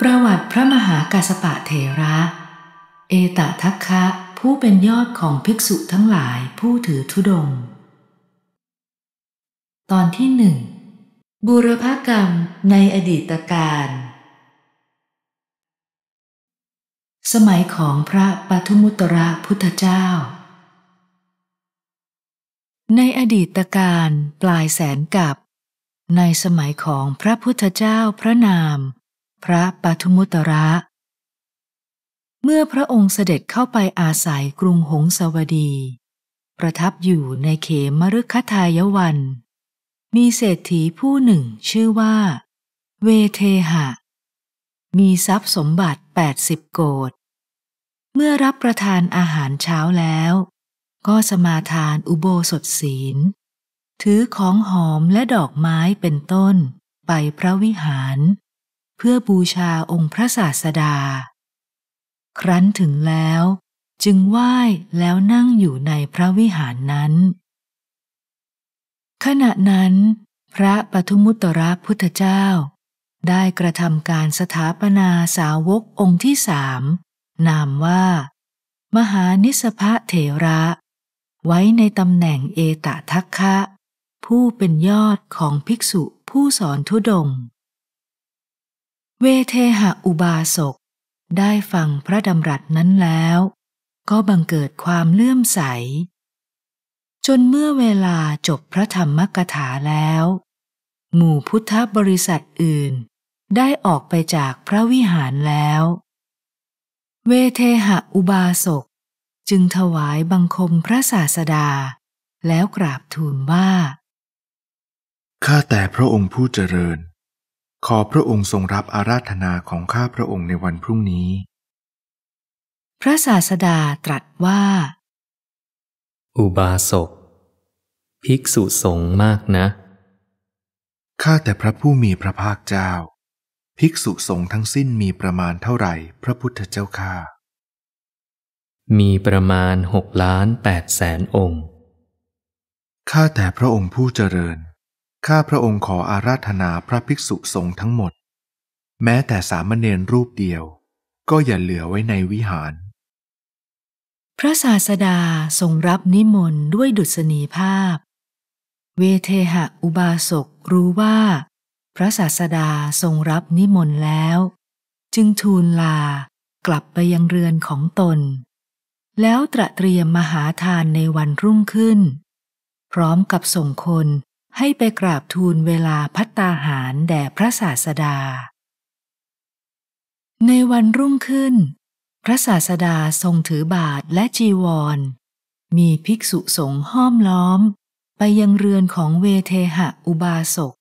ประวัติพระมหากาสปะเทระ เอตทัคคะผู้เป็นยอดของภิกษุทั้งหลายผู้ถือธุดง ตอนที่หนึ่งบุรพกรรมในอดีตการสมัยของพระปัทุมุตระพุทธเจ้า ในอดีตการปลายแสนกับ ในสมัยของพระพุทธเจ้าพระนามพระปัทุมุตระ เมื่อพระองค์เสด็จเข้าไปอาศัยกรุงหงสวดี ประทับอยู่ในเขมรุขทายวัน มีเศรษฐีผู้หนึ่งชื่อว่าเวเทหะ มีทรัพย์สมบัติ 80 โกดเมื่อรับประทานอาหารเช้าแล้ว ก็สมาทานอุโบสถศีล ถือของหอมและดอกไม้เป็นต้นไปพระวิหารเพื่อบูชาองค์พระศาสดา ครั้นถึงแล้ว จึงไหว้แล้วนั่งอยู่ในพระวิหารนั้น ขณะนั้น พระปทุมุตระพุทธเจ้า ได้กระทำการสถาปนาสาวกองค์ที่สามนามว่า มหานิสภะเถระ ไว้ในตำแหน่งเอตทัคคะ ผู้เป็นยอดของภิกษุผู้สอนทุดงเวเทหะอุบาสก ได้ฟังพระดำรัสนั้นแล้วก็บังเกิดความเลื่อมใส จนเมื่อเวลาจบพระธรรมกถาแล้ว หมู่พุทธบริษัทอื่นได้ออกไปจากพระวิหารแล้ว เวเทหะอุบาสก จึงถวายบังคมพระศาสดา แล้วกราบทูลว่า ข้าแต่พระองค์ผู้เจริญขอพระองค์ทรงรับอาราธนาของข้าพระองค์ในวันพรุ่งนี้ พระศาสดาตรัสว่า อุบาสกภิกษุสงฆ์มากนะ ข้าแต่พระผู้มีพระภาคเจ้า ภิกษุสงฆ์ทั้งสิ้นมีประมาณเท่าไหร่ พระพุทธเจ้าข้ามีประมาณหกล้านแปดแสนองค์ ข้าแต่พระองค์ผู้เจริญข้าพระองค์ขออาราธนาพระภิกษุสงฆ์ทั้งหมด แม้แต่สามเณรรูปเดียวก็อย่าเหลือไว้ในวิหาร พระศาสดาทรงรับนิมนต์ด้วยดุษณีภาพ เวเทหะอุบาสกรู้ว่า พระศาสดาทรงรับนิมนต์แล้ว จึงทูลลากลับไปยังเรือนของตน แล้วตระเตรียมมหาทานในวันรุ่งขึ้น พร้อมกับส่งคนให้ไปกราบทูลเวลาพัตตาหารแด่พระศาสดา ในวันรุ่งขึ้น พระศาสดาทรงถือบาทและจีวร มีภิกษุสงฆ์ห้อมล้อม ไปยังเรือนของเวเทหะอุบาสก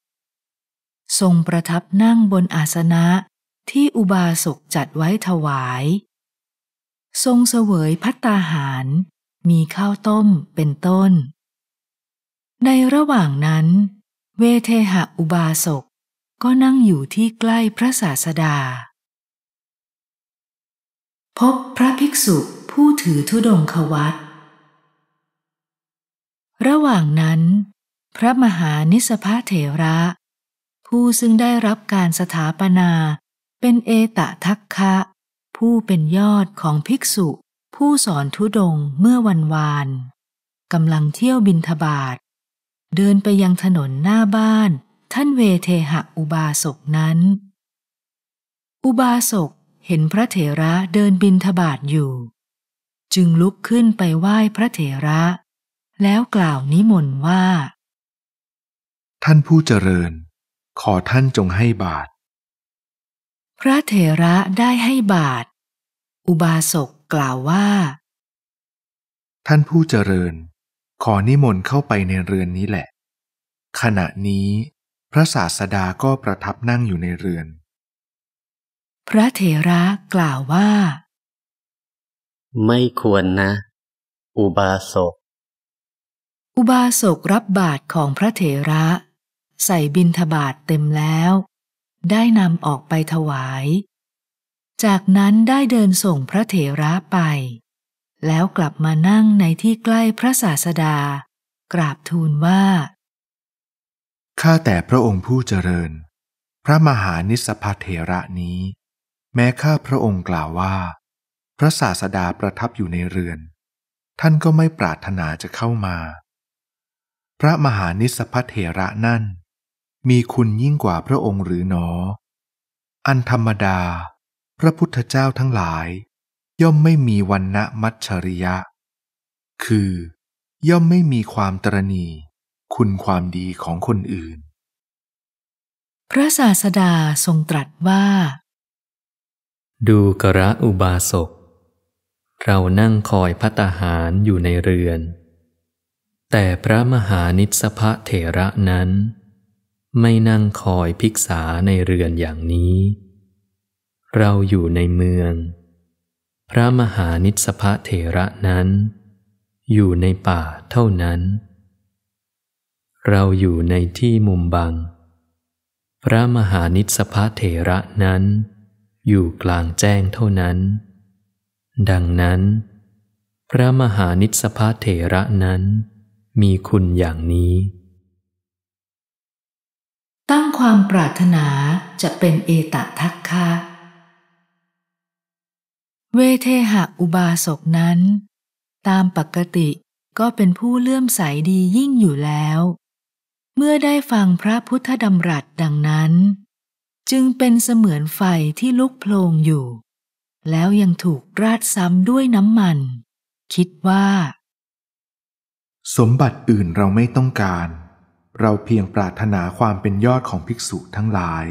ทรงประทับนั่งบนอาสนะที่อุบาสกจัดไว้ถวาย ทรงเสวยพัตตาหาร มีข้าวต้มเป็นต้นในระหว่างนั้นเวเทหะอุบาสกก็นั่งอยู่ที่ใกล้พระศาสดา พบพระภิกษุผู้ถือธุดงควัตระหว่างนั้นพระมหานิสภาเถระ ผู้ซึ่งได้รับการสถาปนาเป็นเอตะทักคะ ผู้เป็นยอดของภิกษุผู้สอนธุดงเมื่อวันวานกำลังเที่ยวบินทบาทเดินไปยังถนนหน้าบ้าน ท่านเวเทหะอุบาสกนั้น อุบาสกเห็นพระเถระเดินบินทบาทอยู่ จึงลุกขึ้นไปไหว้พระเถระ แล้วกล่าวนิมนต์ว่า ท่านผู้เจริญ ขอท่านจงให้บาท พระเถระได้ให้บาท อุบาสกกล่าวว่า ท่านผู้เจริญขอนิมนต์เข้าไปในเรือนนี้แหละ ขณะนี้ พระศาสดาก็ประทับนั่งอยู่ในเรือน พระเถระกล่าวว่า ไม่ควรนะ อุบาสกอุบาสกรับบาตรของพระเถระ ใส่บินทบาทเต็มแล้ว ได้นำออกไปถวาย จากนั้นได้เดินส่งพระเถระไปแล้วกลับมานั่งในที่ใกล้พระศาสดา กราบทูลว่า ข้าแต่พระองค์ผู้เจริญ พระมหานิสพัเทระนี้ แม้ข้าพระองค์กล่าวว่า พระศาสดาประทับอยู่ในเรือน ท่านก็ไม่ปรารถนาจะเข้ามา พระมหานิสพัเทระนั่น มีคุณยิ่งกว่าพระองค์หรือหนอ อันธรรมดา พระพุทธเจ้าทั้งหลายย่อมไม่มีวันณะมัชริยะ คือย่อมไม่มีความตรณีคุณความดีของคนอื่น พระศาสดาทรงตรัสว่า ดูกระอุบาสก เรานั่งคอยพัตาหารอยู่ในเรือน แต่พระมหานิสพะเถระนั้น ไม่นั่งคอยภิกษาในเรือนอย่างนี้ เราอยู่ในเมืองพระมหานิสพะเถระนั้น อยู่ในป่าเท่านั้น เราอยู่ในที่มุมบัง พระมหานิสพะเถระนั้น อยู่กลางแจ้งเท่านั้น ดังนั้น พระมหานิสพะเถระนั้นมีคุณอย่างนี้ ตั้งความปรารถนาจะเป็นเอตทัคคะเวเทหะอุบาสกนั้น ตามปกติก็เป็นผู้เลื่อมใสดียิ่งอยู่แล้ว เมื่อได้ฟังพระพุทธดำรัสดังนั้น จึงเป็นเสมือนไฟที่ลุกโพลงอยู่ แล้วยังถูกราดซ้ำด้วยน้ำมัน คิดว่า สมบัติอื่นเราไม่ต้องการ เราเพียงปรารถนาความเป็นยอดของภิกษุทั้งหลาย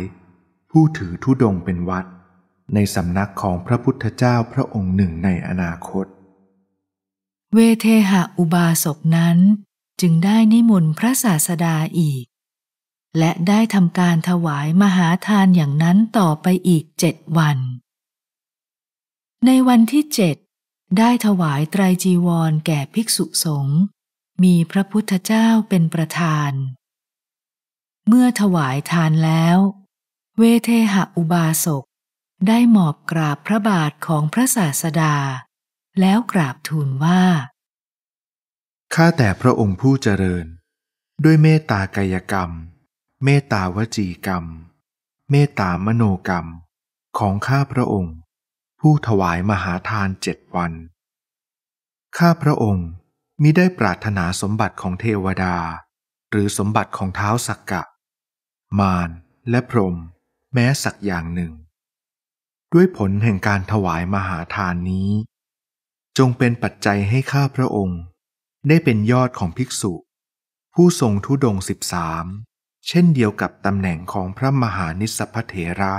ผู้ถือทุดงเป็นวัดในสำนักของพระพุทธเจ้าพระองค์หนึ่งในอนาคต เวเทหะอุบาสกนั้นจึงได้นิมนต์พระศาสดาอีก และได้ทำการถวายมหาทานอย่างนั้นต่อไปอีกเจ็ดวัน ในวันที่เจ็ดได้ถวายไตรจีวรแก่ภิกษุสงฆ์มีพระพุทธเจ้าเป็นประธาน เมื่อถวายทานแล้ว เวเทหะอุบาสกได้หมอบกราบพระบาทของพระศาสดา แล้วกราบทูลว่า ข้าแต่พระองค์ผู้เจริญ ด้วยเมตตากายกรรม เมตตาวจีกรรม เมตตามโนกรรม ของข้าพระองค์ผู้ถวายมหาทานเจ็ดวัน ข้าพระองค์มิได้ปรารถนาสมบัติของเทวดา หรือสมบัติของเท้าสักกะ มารและพรมแม้สักอย่างหนึ่งด้วยผลแห่งการถวายมหาทานนี้ จงเป็นปัจจัยให้ข้าพระองค์ได้เป็นยอดของภิกษุ ผู้ทรงทุดงสิบสามเช่นเดียวกับตำแหน่งของพระมหานิสพเถระ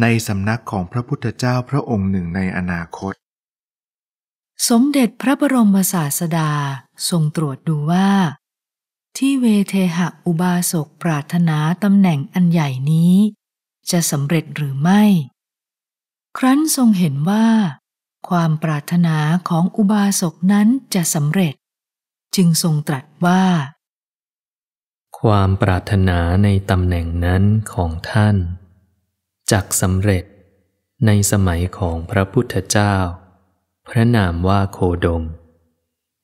ในสำนักของพระพุทธเจ้าพระองค์หนึ่งในอนาคต สมเด็จพระบรมศาสดาทรงตรวจดูว่า ที่เวเทหะอุบาสกปรารถนาตำแหน่งอันใหญ่นี้ จะสำเร็จหรือไม่ครั้นทรงเห็นว่า ความปรารถนาของอุบาสกนั้นจะสำเร็จ จึงทรงตรัสว่า ความปรารถนาในตำแหน่งนั้นของท่านจักสำเร็จในสมัยของพระพุทธเจ้า พระนามว่าโคดม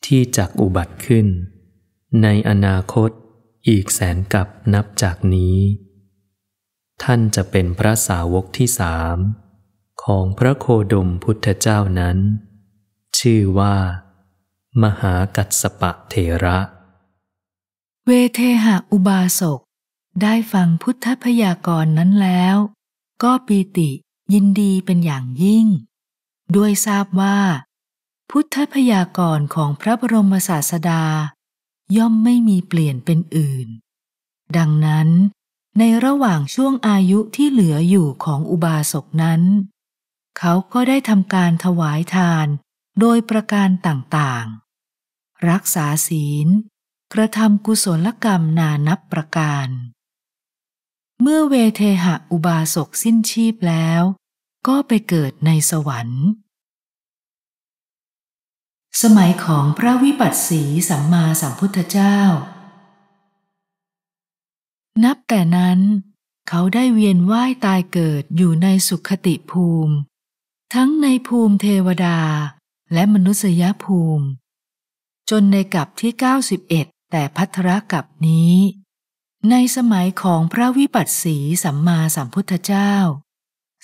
ที่จักอุบัติขึ้น ในอนาคตอีกแสนกับนับจากนี้ ท่านจะเป็นพระสาวกที่สามของพระโคดมพุทธเจ้านั้น ชื่อว่า มหากัสปะเทระ เวเทหะอุบาสกได้ฟังพุทธพยากรณ์นั้นแล้วก็ปีติยินดีเป็นอย่างยิ่ง ด้วยทราบว่า พุทธพยากรณ์ของพระบรมศาสดา ย่อมไม่มีเปลี่ยนเป็นอื่น ดังนั้น ในระหว่างช่วงอายุที่เหลืออยู่ของอุบาสกนั้นเขาก็ได้ทำการถวายทานโดยประการต่างๆ รักษาศีล กระทำกุศลกรรมนานับประการ เมื่อเวเทหะอุบาสกสิ้นชีพแล้วก็ไปเกิดในสวรรค์ สมัยของพระวิปัสสีสัมมาสัมพุทธเจ้า นับแต่นั้น เขาได้เวียนว่ายตายเกิดอยู่ในสุขติภูมิทั้งในภูมิเทวดาและมนุษยภูมิ จนในกับที่ 91 แต่พัทระกับนี้ ในสมัยของพระวิปัสสีสัมมาสัมพุทธเจ้า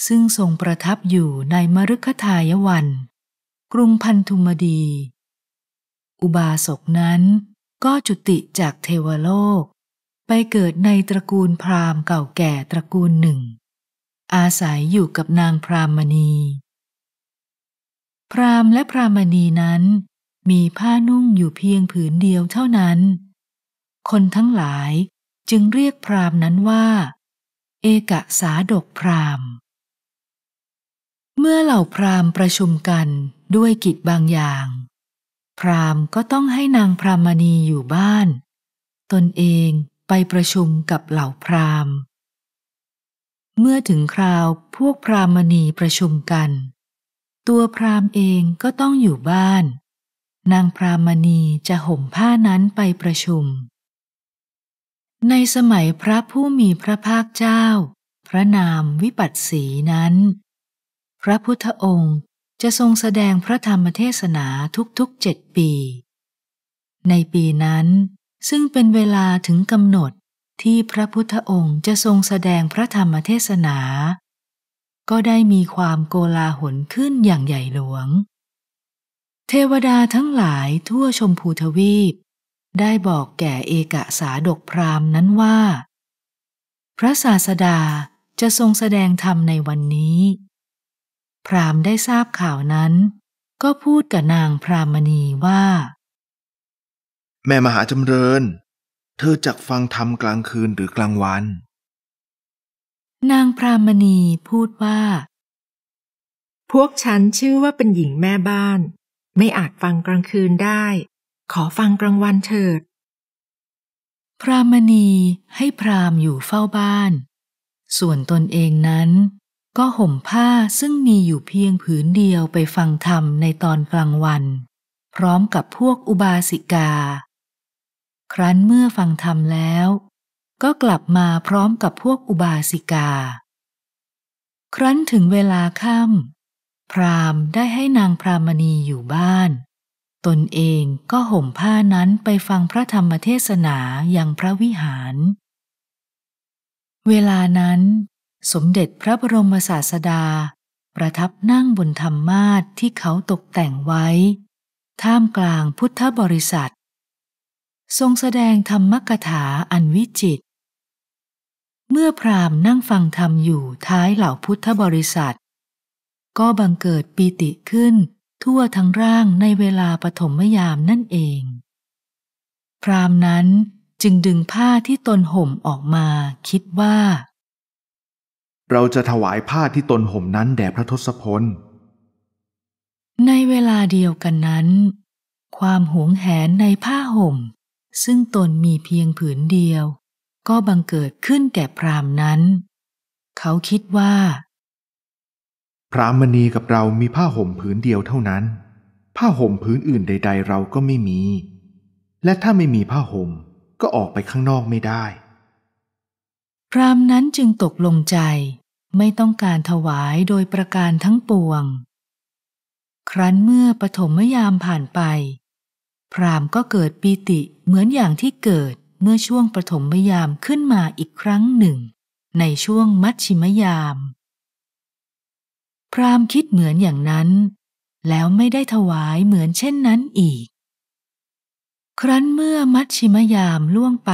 ซึ่งทรงประทับอยู่ในมรุคทายวันกรุงพันธุมดี อุบาสกนั้นก็จุติจากเทวโลก ไปเกิดในตระกูลพราหมณ์เก่าแก่ตระกูลหนึ่ง อาศัยอยู่กับนางพรามณีพรามและพรามณีนั้น มีผ้านุ่งอยู่เพียงผืนเดียวเท่านั้น คนทั้งหลายจึงเรียกพรามนั้นว่า เอกสาดกพราม เมื่อเหล่าพรามประชุมกันด้วยกิจบางอย่าง พรามก็ต้องให้นางพรามณีอยู่บ้าน ตนเองไปประชุมกับเหล่าพรามเมื่อถึงคราวพวกพรามณีประชุมกันตัวพราหมณ์เองก็ต้องอยู่บ้าน นางพรามณีจะห่มผ้านั้นไปประชุม ในสมัยพระผู้มีพระภาคเจ้า พระนามวิปัสสีนั้น พระพุทธองค์จะทรงแสดงพระธรรมเทศนาทุกๆเจ็ดปี ในปีนั้น ซึ่งเป็นเวลาถึงกำหนดที่พระพุทธองค์จะทรงแสดงพระธรรมเทศนาก็ได้มีความโกลาหลขึ้นอย่างใหญ่หลวง เทวดาทั้งหลายทั่วชมพูทวีป ได้บอกแก่เอกสาดกพรามนั้นว่า พระศาสดาจะทรงแสดงธรรมในวันนี้ พรามได้ทราบข่าวนั้น ก็พูดกับนางพรามณีว่า แม่มหาจำเริญ เธอจักฟังธรรมกลางคืนหรือกลางวันนางพรามณีพูดว่า พวกฉันชื่อว่าเป็นหญิงแม่บ้าน ไม่อาจฟังกลางคืนได้ ขอฟังกลางวันเถิด พรามณีให้พรามอยู่เฝ้าบ้าน ส่วนตนเองนั้น ก็ห่มผ้าซึ่งมีอยู่เพียงผืนเดียวไปฟังธรรมในตอนกลางวัน พร้อมกับพวกอุบาสิกา ครั้นเมื่อฟังธรรมแล้วก็กลับมาพร้อมกับพวกอุบาสิกา ครั้นถึงเวลาค่ำพรามได้ให้นางพรามณีอยู่บ้าน ตนเองก็ห่มผ้านั้นไปฟังพระธรรมเทศนาอย่างพระวิหาร เวลานั้นสมเด็จพระบรมศาสดา ประทับนั่งบนธรรมาทที่เขาตกแต่งไว้ ท่ามกลางพุทธบริษัท ทรงแสดงธรรมกถาอันวิจิตเมื่อพราหมณ์นั่งฟังธรรมอยู่ท้ายเหล่าพุทธบริษัท ก็บังเกิดปีติขึ้นทั่วทั้งร่างในเวลาปฐมยามนั่นเอง พราหมณ์นั้นจึงดึงผ้าที่ตนห่มออกมาคิดว่า เราจะถวายผ้าที่ตนห่มนั้นแด่พระทศพล ในเวลาเดียวกันนั้น ความหวงแหนในผ้าห่ม ซึ่งตนมีเพียงผืนเดียวก็บังเกิดขึ้นแก่พรามนั้น เขาคิดว่า พรามณีกับเรามีผ้าห่มผืนเดียวเท่านั้น ผ้าห่มผืนอื่นใด ๆ เราก็ไม่มี และถ้าไม่มีผ้าห่มก็ออกไปข้างนอกไม่ได้ พรามนั้นจึงตกลงใจไม่ต้องการถวายโดยประการทั้งปวง ครั้นเมื่อปฐมยามผ่านไป พรามก็เกิดปีติเหมือนอย่างที่เกิดเมื่อช่วงปฐมยามขึ้นมาอีกครั้งหนึ่ง ในช่วงมัชชิมยาม พราหมณ์คิดเหมือนอย่างนั้น แล้วไม่ได้ถวายเหมือนเช่นนั้นอีก ครั้นเมื่อมัชชิมยามล่วงไป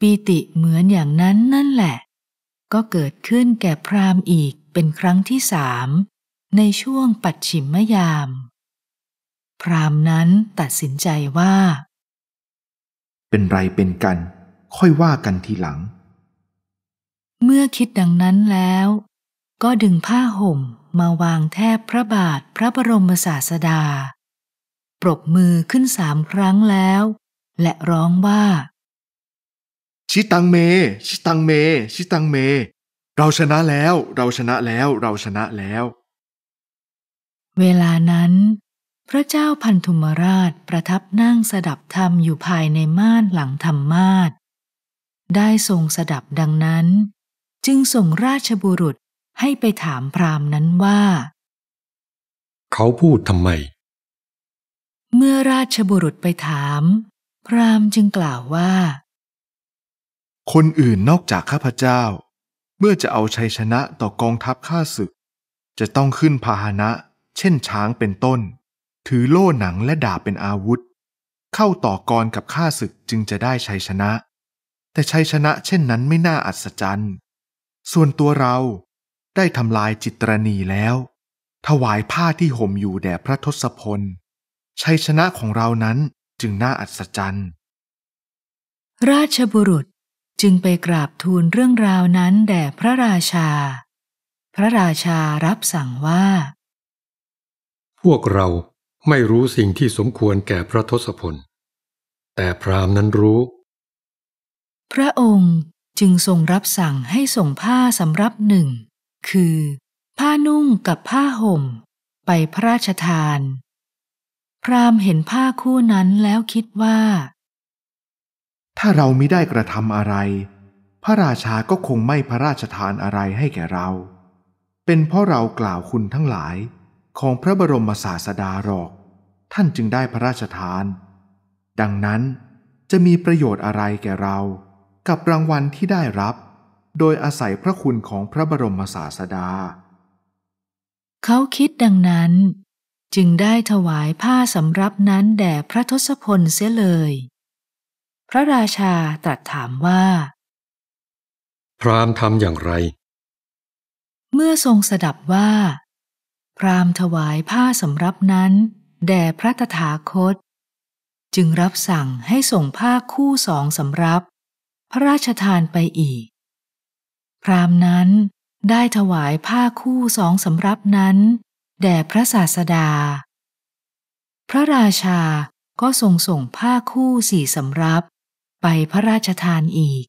ปีติเหมือนอย่างนั้นนั่นแหละ ก็เกิดขึ้นแก่พราหมณ์อีกเป็นครั้งที่สาม ในช่วงปัดฉิมมยาม พรามนั้นตัดสินใจว่าเป็นไรเป็นกัน ค่อยว่ากันทีหลัง เมื่อคิดดังนั้นแล้ว ก็ดึงผ้าห่มมาวางแทบพระบาทพระบรมศาสดา ปรบมือขึ้นสามครั้งแล้ว และร้องว่าชิตังเมชิตังเมชิตังเม เราชนะแล้ว เราชนะแล้วเราชนะแล้ว เวลานั้นพระเจ้าพันธุมราชประทับนั่งสดับธรรมอยู่ภายในม่านหลังธรรมมาศได้ทรงสดับดังนั้นจึงส่งราชบุรุษให้ไปถามพรามนั้นว่า เขาพูดทำไมเมื่อราชบุรุษไปถาม พรามจึงกล่าวว่า คนอื่นนอกจากข้าพเจ้า เมื่อจะเอาชัยชนะต่อกองทัพข้าศึก จะต้องขึ้นพาหนะเช่นช้างเป็นต้นถือโล่หนังและดาบเป็นอาวุธ เข้าต่อกรกับข้าศึกจึงจะได้ชัยชนะ แต่ชัยชนะเช่นนั้นไม่น่าอัศจรรย์ส่วนตัวเราได้ทำลายจิตรณีแล้ว ถวายผ้าที่ห่มอยู่แด่พระทศพลชัยชนะของเรานั้นจึงน่าอัศจรรย์ราชบุรุษจึงไปกราบทูลเรื่องราวนั้นแด่พระราชา พระราชารับสั่งว่า พวกเราไม่รู้สิ่งที่สมควรแก่พระทศพล แต่พราหมณ์นั้นรู้ พระองค์จึงทรงรับสั่งให้ส่งผ้าสำรับหนึ่ง คือ ผ้านุ่งกับผ้าห่ม ไปพระราชทาน พราหมณ์เห็นผ้าคู่นั้นแล้วคิดว่า ถ้าเราไม่ได้กระทำอะไร พระราชาก็คงไม่พระราชทานอะไรให้แก่เรา เป็นเพราะเรากล่าวคุณทั้งหลายของพระบรมศาสดาหรอก ท่านจึงได้พระราชทาน ดังนั้นจะมีประโยชน์อะไรแก่เรากับรางวัลที่ได้รับ โดยอาศัยพระคุณของพระบรมศาสดา เขาคิดดังนั้น จึงได้ถวายผ้าสำรับนั้นแด่พระทศพลเสียเลย พระราชาตรัสถามว่า พรามทำอย่างไร เมื่อทรงสดับว่าพรามถวายผ้าสำรับนั้น แด่พระตถาคต จึงรับสั่งให้ส่งผ้าคู่สองสำรับ พระราชทานไปอีกพรามนั้นได้ถวายผ้าคู่สองสำรับนั้น แด่พระศาสดา พระราชาก็ทรงส่งผ้าคู่สี่สำรับไปพระราชทานอีก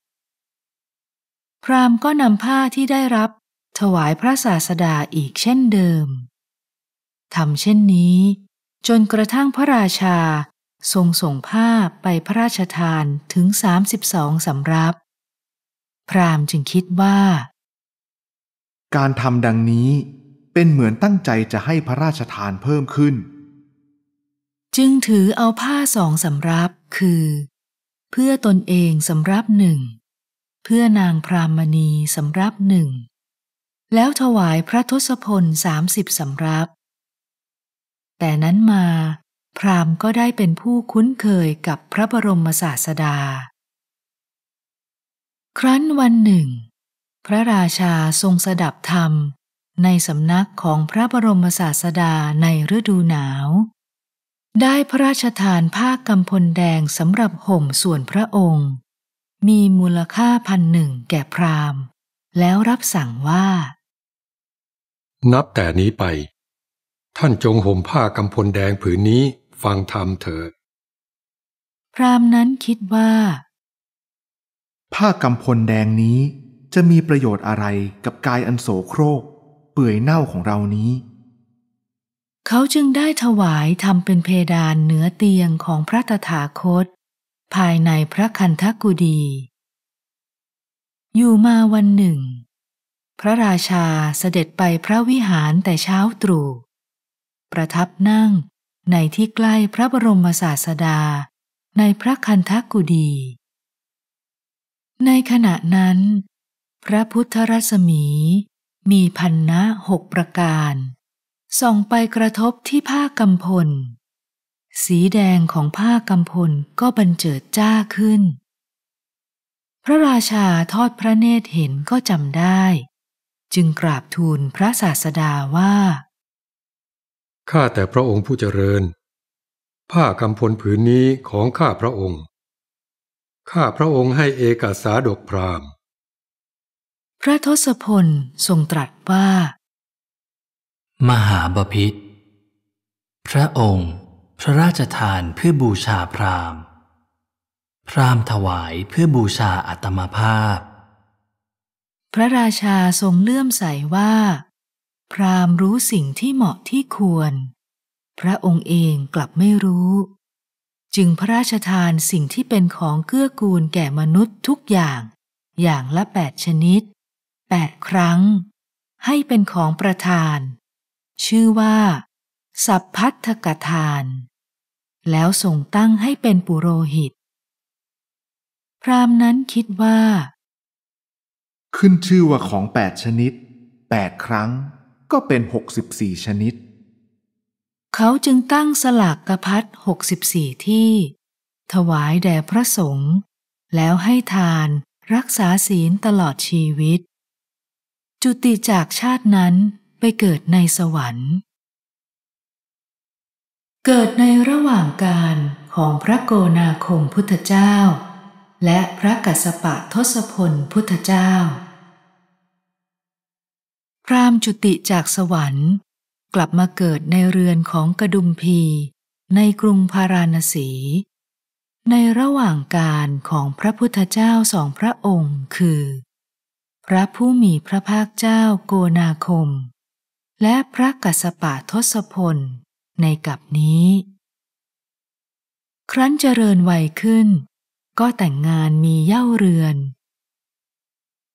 พรามก็นำผ้าที่ได้รับถวายพระศาสดาอีกเช่นเดิมทำเช่นนี้จนกระทั่งพระราชาทรงส่งผ้าไปพระราชทานถึงสสามิบองสำรับ พรามจึงคิดว่า การทำดังนี้เป็นเหมือนตั้งใจจะให้พระราชทานเพิ่มขึ้น จึงถือเอาผ้าสองสำรับคือ เพื่อตนเองสำรับหนึ่งเพื่อนางพรามณีสำรับหนึ่งแล้วถวายพระทศพลสามสิบสำรับแต่นั้นมาพรามก็ได้เป็นผู้คุ้นเคยกับพระบรมศาสดา ครั้นวันหนึ่ง พระราชาทรงสดับธรรมในสำนักของพระบรมศาสดาในฤดูหนาว ได้พระราชทานผ้ากำพลแดงสำหรับห่มส่วนพระองค์ มีมูลค่าพันหนึ่งแก่พรามแล้วรับสั่งว่า นับแต่นี้ไปท่านจงห่มผ้ากำพลแดงผืนนี้ฟังธรรมเถิด พรามนั้นคิดว่า ผ้ากำพลแดงนี้จะมีประโยชน์อะไรกับกายอันโสโครกเปื่อยเน่าของเรานี้ เขาจึงได้ถวายทำเป็นเพดานเหนือเตียงของพระตถาคต ภายในพระคันธกุดี อยู่มาวันหนึ่ง พระราชาเสด็จไปพระวิหารแต่เช้าตรู่ประทับนั่งในที่ใกล้พระบรมศาสดาในพระคันธกุดีในขณะนั้น พระพุทธรัศมีมีพันนะหกประการ ส่องไปกระทบที่ผ้ากำพล สีแดงของผ้ากำพลก็บันเจิดจ้าขึ้น พระราชาทอดพระเนตรเห็นก็จำได้ จึงกราบทูลพระศาสดาว่าข้าแต่พระองค์ผู้เจริญ ผ้ากำพลผืนนี้ของข้าพระองค์ ข้าพระองค์ให้เอกสาดกพรามพระทศพลทรงตรัสว่า มหาบพิษ พระองค์ พระราชทานเพื่อบูชาพรามพรามถวายเพื่อบูชาอัตมภาพ พระราชาทรงเลื่อมใสว่าพรามรู้สิ่งที่เหมาะที่ควร พระองค์เองกลับไม่รู้ จึงพระราชทานสิ่งที่เป็นของเกื้อกูลแก่มนุษย์ทุกอย่างอย่างละแปดชนิดแปดครั้งให้เป็นของประทาน ชื่อว่าสัพพัทธกทาน แล้วส่งตั้งให้เป็นปุโรหิต พรามนั้นคิดว่า ขึ้นชื่อว่าของแปดชนิดแปดครั้งก็เป็น 64 ชนิด เขาจึงตั้งสลากกระพัด64 ที่ ถวายแด่พระสงฆ์แล้วให้ทานรักษาศีลตลอดชีวิต จุติจากชาตินั้นไปเกิดในสวรรค์ เกิดในระหว่างการของพระโกนาคมพุทธเจ้า และพระกัสสปะทศพลพุทธเจ้าพรามจุติจากสวรรค์ กลับมาเกิดในเรือนของกระดุมพีในกรุงพาราณสี ในระหว่างการของพระพุทธเจ้าสองพระองค์คือ พระผู้มีพระภาคเจ้าโกนาคม และพระกัสปะทศพลในกับนี้ ครั้นเจริญวัยขึ้นก็แต่งงานมีเย่าเรือน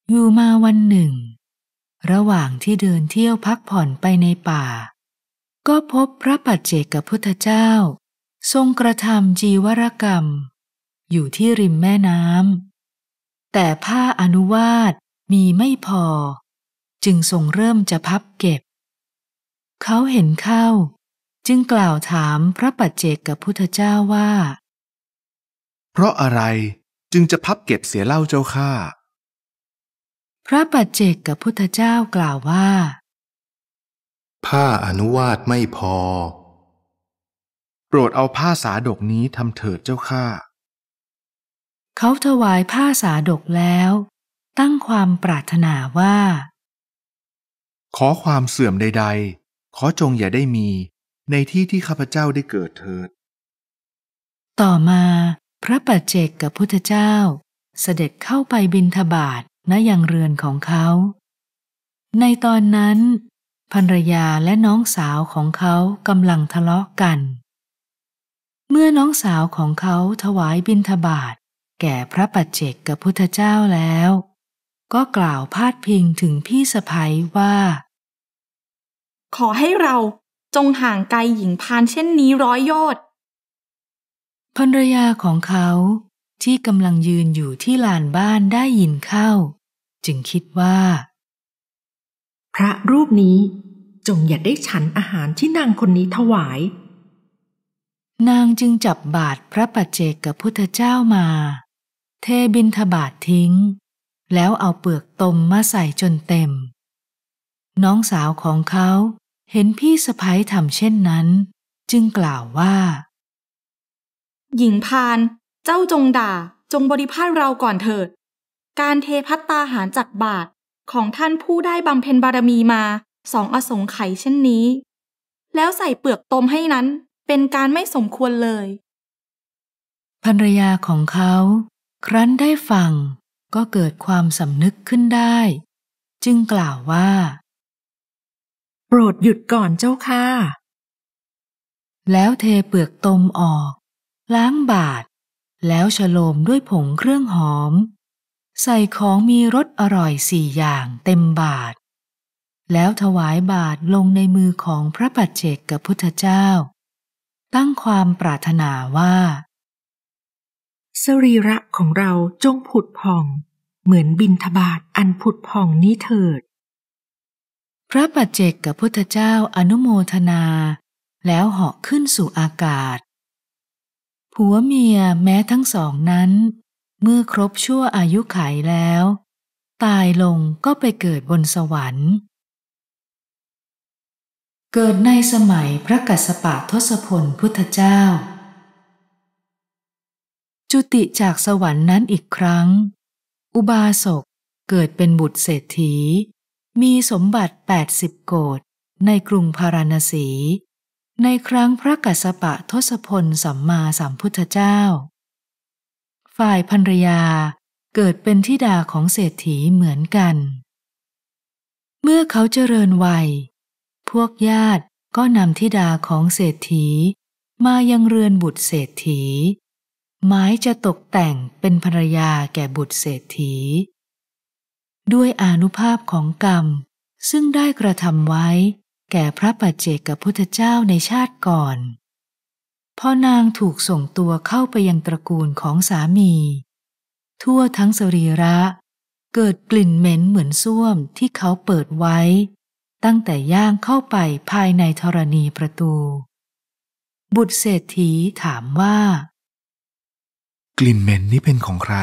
อยู่มาวันหนึ่งระหว่างที่เดินเที่ยวพักผ่อนไปในป่า ก็พบพระปัจเจกพุทธเจ้า ทรงกระทำจีวรกรรม อยู่ที่ริมแม่น้ำแต่ผ้าอนุวาตมีไม่พอ จึงทรงเริ่มจะพับเก็บ เขาเห็นเข้า จึงกล่าวถามพระปัจเจกพุทธเจ้าว่า เพราะอะไรจึงจะพับเก็บเสียเล่าเจ้าข้าพระปัจเจกกับพุทธเจ้ากล่าวว่า ผ้าอนุวาตไม่พอ โปรดเอาผ้าสาดกนี้ทำเถิดเจ้าข้าเขาถวายผ้าสาดกแล้ว ตั้งความปรารถนาว่า ขอความเสื่อมใดๆ ขอจงอย่าได้มีในที่ที่ข้าพเจ้าได้เกิดเถิด ต่อมาพระปัจเจกกับพุทธเจ้าเสด็จเข้าไปบินทบาทณยังเรือนของเขา ในตอนนั้นภรรยาและน้องสาวของเขากำลังทะเลาะกัน เมื่อน้องสาวของเขาถวายบิณฑบาตแก่พระปัจเจกกับพุทธเจ้าแล้ว ก็กล่าวพาดพิงถึงพี่สะพ้ยว่า ขอให้เราจงห่างไกลหญิงพานเช่นนี้ร้อยยอดภรรยาของเขาที่กำลังยืนอยู่ที่ลานบ้านได้ยินเข้าจึงคิดว่า พระรูปนี้จงอย่าได้ฉันอาหารที่นางคนนี้ถวาย นางจึงจับบาตรพระปัจเจกกับพุทธเจ้ามา เทบินทบาททิ้ง แล้วเอาเปลือกตมมาใส่จนเต็ม น้องสาวของเขาเห็นพี่สะพ้ยทำเช่นนั้น จึงกล่าวว่า หญิงพานเจ้าจงด่าจงบริพาทเราก่อนเถิดการเทพัตตาหารจากบาทของท่านผู้ได้บำเพ็ญบารมีมาสองอสงไขยเช่นนี้ แล้วใส่เปลือกตมให้นั้นเป็นการไม่สมควรเลย ภรรยาของเขา ครั้นได้ฟัง ก็เกิดความสำนึกขึ้นได้ จึงกล่าวว่า โปรดหยุดก่อนเจ้าค่ะแล้วเทเปลือกตมออก ล้างบาดแล้วฉโลมด้วยผงเครื่องหอมใส่ของมีรสอร่อยสี่อย่างเต็มบาท แล้วถวายบาทลงในมือของพระปัจเจกกับพุทธเจ้า ตั้งความปรารถนาว่า สรีระของเราจงผุดพอง เหมือนบินทบาทอันผุดพองนี้เถิด พระปัจเจกกับพุทธเจ้าอนุโมทนา แล้วเหาะขึ้นสู่อากาศผัวเมียแม้ทั้งสองนั้นเมื่อครบชั่วอายุขัยแล้ว ตายลงก็ไปเกิดบนสวรรค์ เกิดในสมัยพระกัสสปะทศพลพุทธเจ้า จุติจากสวรรค์นั้นอีกครั้ง อุบาสกเกิดเป็นบุตรเศรษฐี มีสมบัติ 80 โกดในกรุงพาราณสี ในครั้งพระกัสสปะทศพลสัมมาสัมพุทธเจ้าฝ่ายภรรยาเกิดเป็นทิดาของเศรษฐีเหมือนกัน เมื่อเขาเจริญวัย พวกญาติก็นำทิดาของเศรษฐี มายังเรือนบุตรเศรษฐีหมายจะตกแต่งเป็นภรรยาแก่บุตรเศรษฐี ด้วยอนุภาพของกรรมซึ่งได้กระทำไว้แก่พระปัจเจกพุทธเจ้าในชาติก่อนพอนางถูกส่งตัวเข้าไปยังตระกูลของสามี ทั่วทั้งสรีระเกิดกลิ่นเหม็นเหมือนส้วมที่เขาเปิดไว้ ตั้งแต่ย่างเข้าไปภายในธรณีประตู บุตรเศรษฐีถามว่า กลิ่นเหม็นนี้เป็นของใคร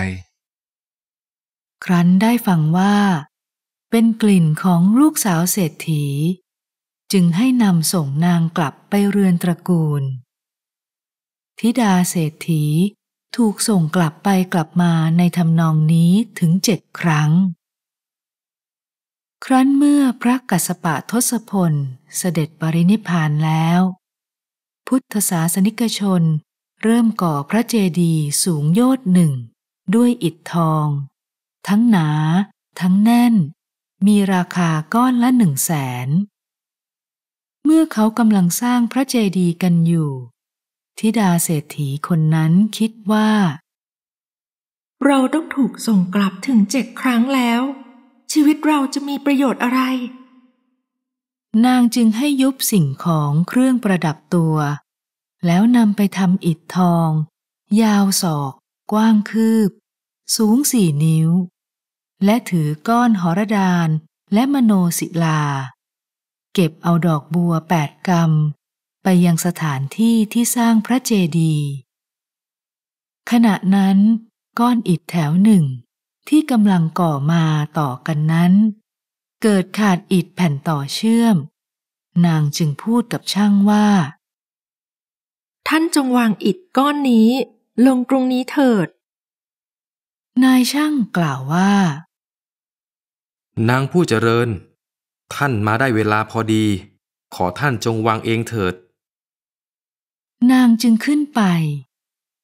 ครั้นได้ฟังว่า เป็นกลิ่นของลูกสาวเศรษฐี จึงให้นำส่งนางกลับไปเรือนตระกูลธิดาเศรษฐี ถูกส่งกลับไปกลับมาในทำนองนี้ถึงเจ็ดครั้ง ครั้นเมื่อพระกัสสปะทศพล เสด็จปรินิพานแล้ว พุทธศาสนิกชนเริ่มก่อพระเจดีย์สูงโยอดหนึ่ง ด้วยอิฐทอง ทั้งหนา ทั้งแน่น มีราคาก้อนละหนึ่งแสนเมื่อเขากำลังสร้างพระเจดีย์กันอยู่ทิดาเศรษฐีคนนั้นคิดว่า เราต้องถูกส่งกลับถึงเจ็ดครั้งแล้ว ชีวิตเราจะมีประโยชน์อะไร นางจึงให้ยุบสิ่งของเครื่องประดับตัว แล้วนำไปทำอิฐทอง ยาวศอกกว้างคืบ สูงสี่นิ้ว และถือก้อนหอรดานและมโนศิลา เก็บเอาดอกบัวแปดกำไปยังสถานที่ที่สร้างพระเจดีย์ขณะนั้น ก้อนอิฐแถวหนึ่ง ที่กำลังก่อมาต่อกันนั้น เกิดขาดอิฐแผ่นต่อเชื่อม นางจึงพูดกับช่างว่า ท่านจงวางอิฐก้อนนี้ ลงตรงนี้เถิด นายช่างกล่าวว่า นางผู้เจริญ ท่านมาได้เวลาพอดี ขอท่านจงวางเองเถิดนางจึงขึ้นไป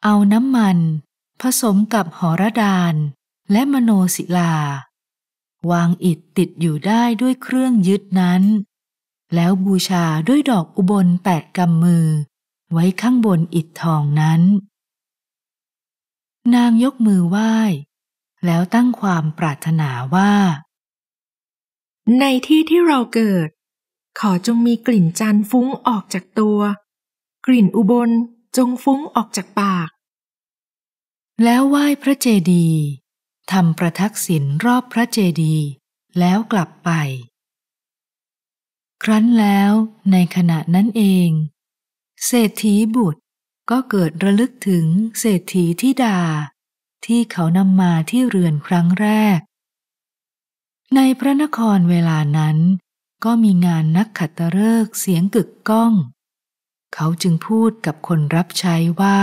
เอาน้ำมันผสมกับหอระดานและมโนศิลา วางอิดติดอยู่ได้ด้วยเครื่องยึดนั้น แล้วบูชาด้วยดอกอุบลแปดกำมือ ไว้ข้างบนอิดทองนั้น นางยกมือไหว้แล้วตั้งความปรารถนาว่า ในที่ที่เราเกิด ขอจงมีกลิ่นจันฟุ้งออกจากตัวลิ่นอุบล จงฟุ้งออกจากปาก แล้วไหว้พระเจดีย์ทำประทักษิณรอบพระเจดีย์แล้วกลับไป ครั้นแล้วในขณะนั้นเอง เศรษฐีบุตรก็เกิดระลึกถึงเศรษฐีที่ดา ที่เขานำมาที่เรือนครั้งแรก ในพระนครเวลานั้น ก็มีงานนักขัตฤกษ์เสียงกึกก้องเขาจึงพูดกับคนรับใช้ว่า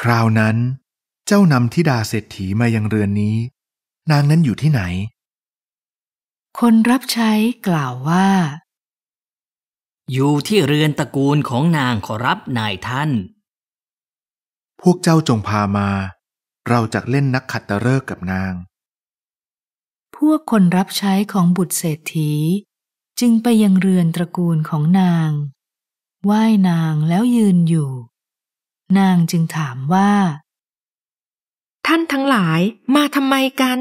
คราวนั้น เจ้านำทิดาเศรษฐีมายังเรือนนี้ นางนั้นอยู่ที่ไหน คนรับใช้กล่าวว่า อยู่ที่เรือนตระกูลของนางขอรับนายท่าน พวกเจ้าจงพามา เราจะเล่นนักขัดตะเริกกับนาง พวกคนรับใช้ของบุตรเศรษฐี จึงไปยังเรือนตระกูลของนางไหว้นางแล้วยืนอยู่ นางจึงถามว่า ท่านทั้งหลายมาทำไมกัน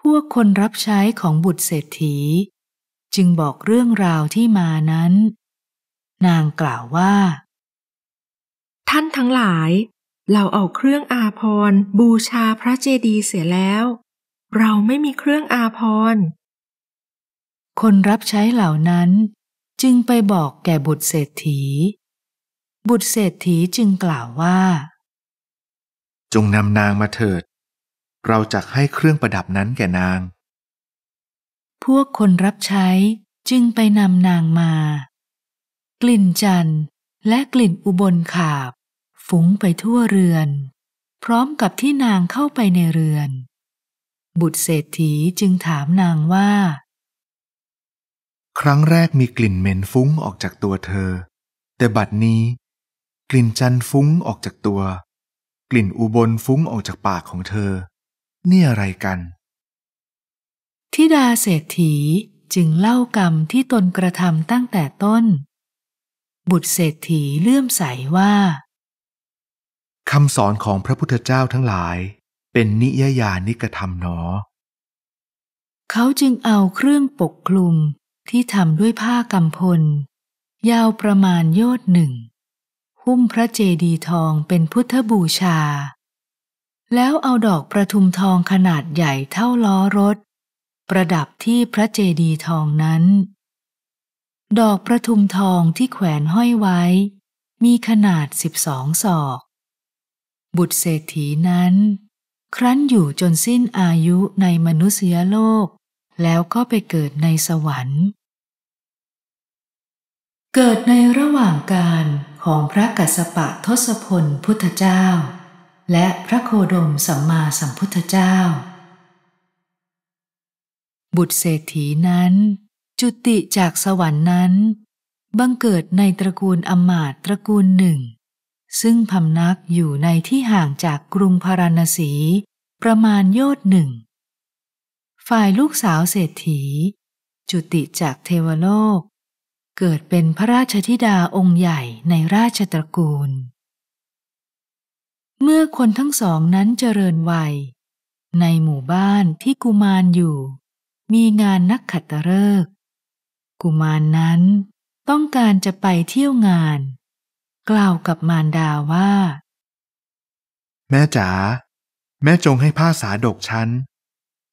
พวกคนรับใช้ของบุตรเศรษฐี จึงบอกเรื่องราวที่มานั้น นางกล่าวว่า ท่านทั้งหลาย เราเอาเครื่องอาพรบูชาพระเจดีย์เสียแล้ว เราไม่มีเครื่องอาพรคนรับใช้เหล่านั้นจึงไปบอกแก่บุตรเศรษฐี บุตรเศรษฐีจึงกล่าวว่า จงนำนางมาเถิด เราจะให้เครื่องประดับนั้นแก่นาง พวกคนรับใช้จึงไปนำนางมา กลิ่นจันทร์และกลิ่นอุบลขาบฝุ้งไปทั่วเรือน พร้อมกับที่นางเข้าไปในเรือน บุตรเศรษฐีจึงถามนางว่าครั้งแรกมีกลิ่นเหม็นฟุ้งออกจากตัวเธอ แต่บัดนี้กลิ่นจันฟุ้งออกจากตัว กลิ่นอุบลฟุ้งออกจากปากของเธอ นี่อะไรกันทิดาเศรษฐีจึงเล่ากรรมที่ตนกระทำตั้งแต่ต้น บุตรเศรษฐีเลื่อมใสว่าคำสอนของพระพุทธเจ้าทั้งหลาย เป็นนิยยานิกธรรมหนอ เขาจึงเอาเครื่องปกคลุมที่ทำด้วยผ้ากำพล ยาวประมาณโยดหนึ่ง หุ้มพระเจดีย์ทองเป็นพุทธบูชา แล้วเอาดอกประทุมทองขนาดใหญ่เท่าล้อรถ ประดับที่พระเจดีย์ทองนั้น ดอกประทุมทองที่แขวนห้อยไว้ มีขนาดสิบสองศอก บุตรเศรษฐีนั้น ครั้นอยู่จนสิ้นอายุในมนุษยโลกแล้วก็ไปเกิดในสวรรค์ เกิดในระหว่างการของพระกัสสปะทศพลพุทธเจ้า และพระโคดมสัมมาสัมพุทธเจ้า บุตรเศรษฐีนั้น จุติจากสวรรค์นั้น บังเกิดในตระกูลอมาตตระกูลหนึ่งซึ่งพำนักอยู่ในที่ห่างจากกรุงพาราณสี ประมาณโยชดหนึ่งฝ่ายลูกสาวเศรษฐี จุติจากเทวโลก เกิดเป็นพระราชธิดาองค์ใหญ่ในราชตระกูล เมื่อคนทั้งสองนั้นเจริญวัยในหมู่บ้านที่กุมารอยู่ มีงานนักขัตฤกษ์กุมารนนั้นต้องการจะไปเที่ยวงาน กล่าวกับมารดาว่า แม่จ๋าแม่จงให้ผ้าสาดกฉัน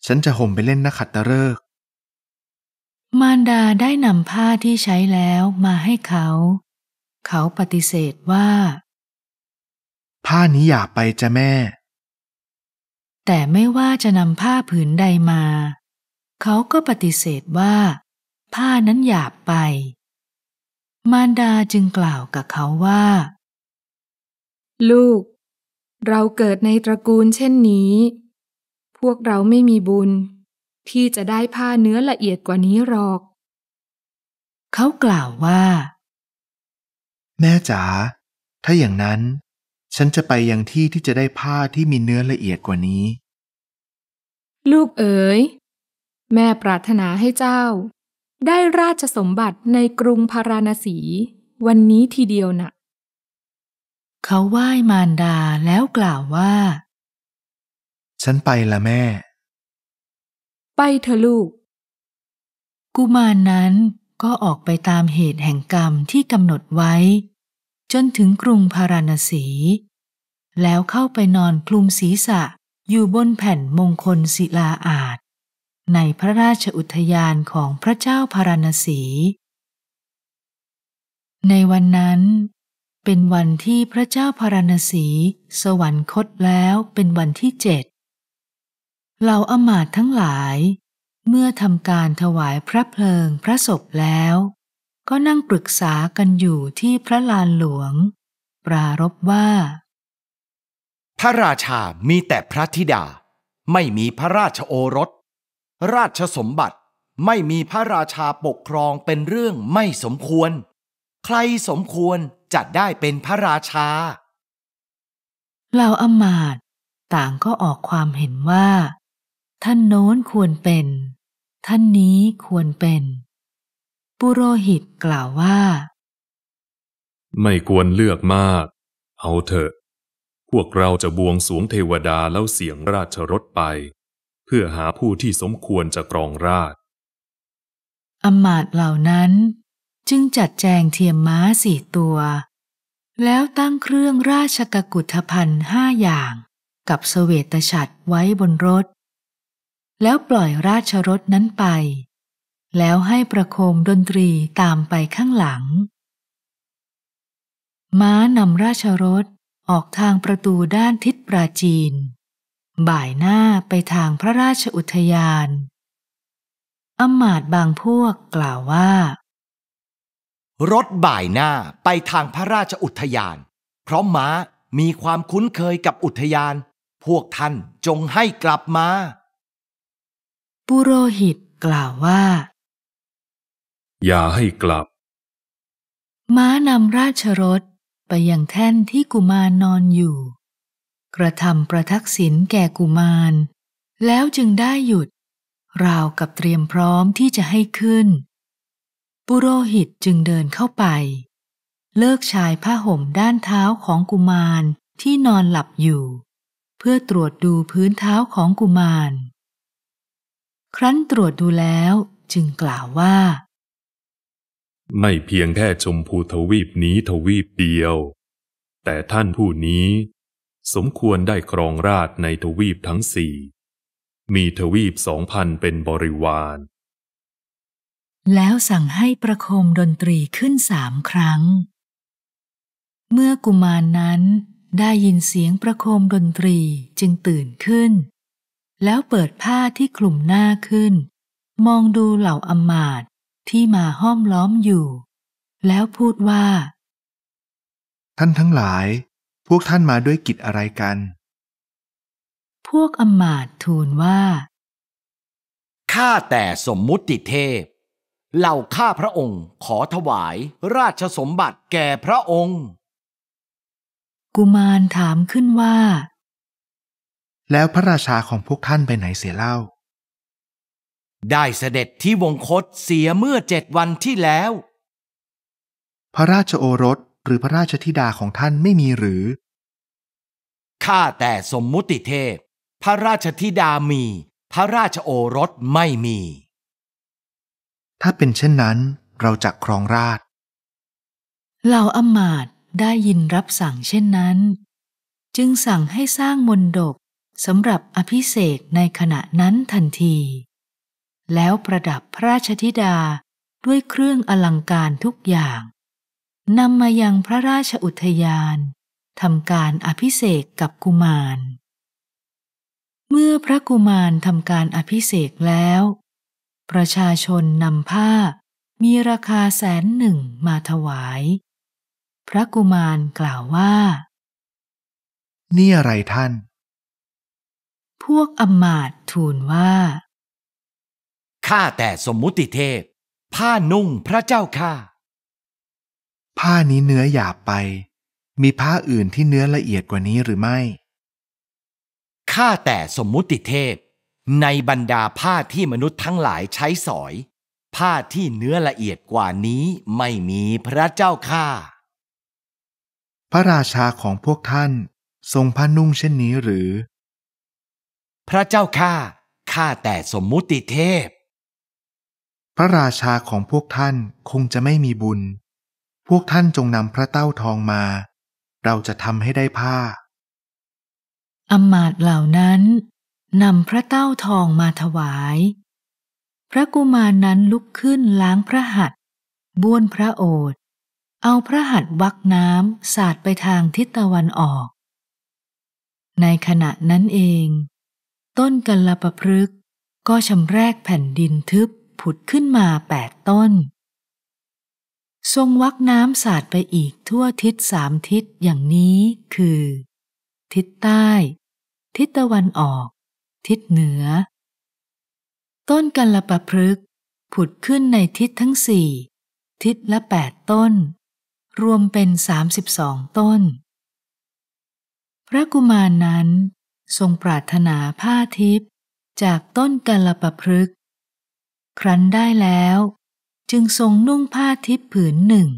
ฉันจะห่มไปเล่นนักขัตฤกษ์มารดาได้นำผ้าที่ใช้แล้วมาให้เขา เขาปฏิเสธว่า ผ้านี้อยากไปจ้ะแม่ แต่ไม่ว่าจะนำผ้าผืนใดมา เขาก็ปฏิเสธว่า ผ้านั้นหยาบไป มารดาจึงกล่าวกับเขาว่า ลูก เราเกิดในตระกูลเช่นนี้พวกเราไม่มีบุญ ที่จะได้ผ้าเนื้อละเอียดกว่านี้หรอก เขากล่าวว่า แม่จ๋าถ้าอย่างนั้น ฉันจะไปยังที่ที่จะได้ผ้าที่มีเนื้อละเอียดกว่านี้ ลูกเอ๋ยแม่ปรารถนาให้เจ้า ได้ราชสมบัติในกรุงพาราณสี วันนี้ทีเดียวนะ่ะเขาไหว้มารดาแล้วกล่าวว่าฉันไปละแม่ ไปเถอะลูก กุมารนนั้นก็ออกไปตามเหตุแห่งกรรมที่กำหนดไว้ จนถึงกรุงพาราณสี แล้วเข้าไปนอนคลุมศีรษะอยู่บนแผ่นมงคลศิลาอาจในพระราชอุทยานของพระเจ้าพาราณสี ในวันนั้นเป็นวันที่พระเจ้าพาราณสี สวรรคตแล้วเป็นวันที่เจ็ดเหล่าอมาตทั้งหลาย เมื่อทำการถวายพระเพลิงพระศพแล้ว ก็นั่งปรึกษากันอยู่ที่พระลานหลวง ปรารบว่า พระราชามีแต่พระธิดาไม่มีพระราชโอรส ราชสมบัติไม่มีพระราชาปกครองเป็นเรื่องไม่สมควร ใครสมควรจะได้เป็นพระราชาเหล่าอมาตต่างก็ออกความเห็นว่าท่านโน้นควรเป็น ท่านนี้ควรเป็น ปุโรหิตกล่าวว่า ไม่ควรเลือกมาก เอาเถอะ พวกเราจะบวงสวงเทวดาแล้วเสียงราชรถไป เพื่อหาผู้ที่สมควรจะกรองราช อำมาตย์เหล่านั้น จึงจัดแจงเทียมม้าสี่ตัว แล้วตั้งเครื่องราชกกุฏภัณฑ์ห้าอย่างกับสเสวตฉัตรไว้บนรถแล้วปล่อยราชรถนั้นไป แล้วให้ประโคมดนตรีตามไปข้างหลัง ม้านำราชรถออกทางประตูด้านทิศปราจีน บ่ายหน้าไปทางพระราชอุทยานอมาตย์บางพวกกล่าวว่า รถบ่ายหน้าไปทางพระราชอุทยาน เพราะม้ามีความคุ้นเคยกับอุทยาน พวกท่านจงให้กลับมาปุโรหิตกล่าวว่า อย่าให้กลับ ม้านำราชรถไปยังแท่นที่กุมารนอนอยู่ กระทำประทักษิณแก่กุมาร แล้วจึงได้หยุดราวกับเตรียมพร้อมที่จะให้ขึ้น ปุโรหิตจึงเดินเข้าไป เลิกชายผ้าห่มด้านเท้าของกุมารที่นอนหลับอยู่ เพื่อตรวจดูพื้นเท้าของกุมารครั้นตรวจดูแล้วจึงกล่าวว่า ไม่เพียงแค่ชมพูทวีปนี้ทวีปเดียว แต่ท่านผู้นี้สมควรได้ครองราชในทวีปทั้งสี่มีทวีปสองพันเป็นบริวาร แล้วสั่งให้ประโคมดนตรีขึ้นสามครั้ง เมื่อกุมารนนั้นได้ยินเสียงประโคมดนตรีจึงตื่นขึ้นแล้วเปิดผ้าที่คลุมหน้าขึ้น มองดูเหล่าอมาตที่มาห้อมล้อมอยู่ แล้วพูดว่า ท่านทั้งหลาย พวกท่านมาด้วยกิจอะไรกัน พวกอมาตทูลว่า ข้าแต่สมมุติเทพ เหล่าข้าพระองค์ขอถวาย ราชสมบัติแก่พระองค์ กุมารถามขึ้นว่าแล้วพระราชาของพวกท่านไปไหนเสียเล่า ได้เสด็จที่วงคตเสียเมื่อเจ็ดวันที่แล้ว พระราชโอรสหรือพระราชธิดาของท่านไม่มีหรือ ข้าแต่สมมุติเทพ พระราชธิดามี พระราชโอรสไม่มี ถ้าเป็นเช่นนั้นเราจะครองราชเหล่าอมาตได้ยินรับสั่งเช่นนั้น จึงสั่งให้สร้างมนดบสำหรับอภิเสกในขณะนั้นทันที แล้วประดับพระราชธิดาด้วยเครื่องอลังการทุกอย่างนำมายังพระราชอุทยานทำการอภิเสกกับกุมาร เมื่อพระกุมารทำการอภิเสกแล้ว ประชาชนนำผ้ามีราคาแสนหนึ่งมาถวาย พระกุมารกล่าวว่า นี่อะไรท่านวกอมาตทูลว่า ข้าแต่สมมุติเทพผ้านุ่งพระเจ้าข้าผ้านี้เนื้อหยาบไป มีผ้าอื่นที่เนื้อละเอียดกว่านี้หรือไม่ ข้าแต่สมมุติเทพ ในบรรดาผ้าที่มนุษย์ทั้งหลายใช้สอย ผ้าที่เนื้อละเอียดกว่านี้ไม่มีพระเจ้าข้าพระราชาของพวกท่านทรงผ้านุ่งเช่นนี้หรือพระเจ้าข้า ข้าแต่สมมุติเทพ พระราชาของพวกท่าน คงจะไม่มีบุญ พวกท่านจงนำพระเต้าทองมา เราจะทำให้ได้ผ้าอมาตเหล่านั้นนำพระเต้าทองมาถวาย พระกุมารนั้นลุกขึ้นล้างพระหัตถ์บ้วนพระโอษฐ์เอาพระหัตถ์วักน้ำสาดไปทางทิศตะวันออก ในขณะนั้นเองต้นกัลปะพฤกก็ชำแรกแผ่นดินทึบผุดขึ้นมาแปดต้น ทรงวักน้ำสาดไปอีกทั่วทิศสามทิศอย่างนี้คือ ทิศใต้ ทิศตะวันออก ทิศเหนือ ต้นกัลปะพฤก ผุดขึ้นในทิศทั้งสี่ทิศละแปดต้น รวมเป็นสามสิบสองต้น พระกุมารนนั้นทรงปรารถนาผ้าทิพย์จากต้นกัลปพฤกครั้นได้แล้ว จึงทรงนุ่งผ้าทิพย์ผืนหนึ่ง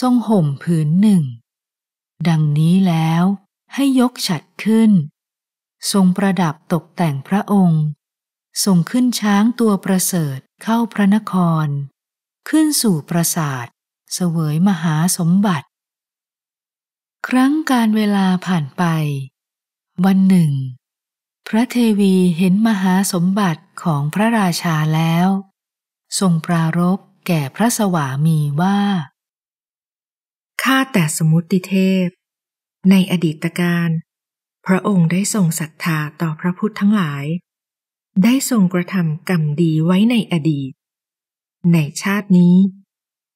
ทรงห่มผืนหนึ่ง ดังนี้แล้ว ให้ยกฉัดขึ้น ทรงประดับตกแต่งพระองค์ ทรงขึ้นช้างตัวประเสริฐเข้าพระนคร ขึ้นสู่ปราสาทเสวยมหาสมบัติ ครั้งการเวลาผ่านไปวันหนึ่ง พระเทวีเห็นมหาสมบัติของพระราชาแล้ว ทรงปรารบแก่พระสวามีว่าข้าแต่สมุติเทพ ในอดีตการพระองค์ได้ทรงศรัทธาต่อพระพุทธทั้งหลาย ได้ทรงกระทำกรรมดีไว้ในอดีต ในชาตินี้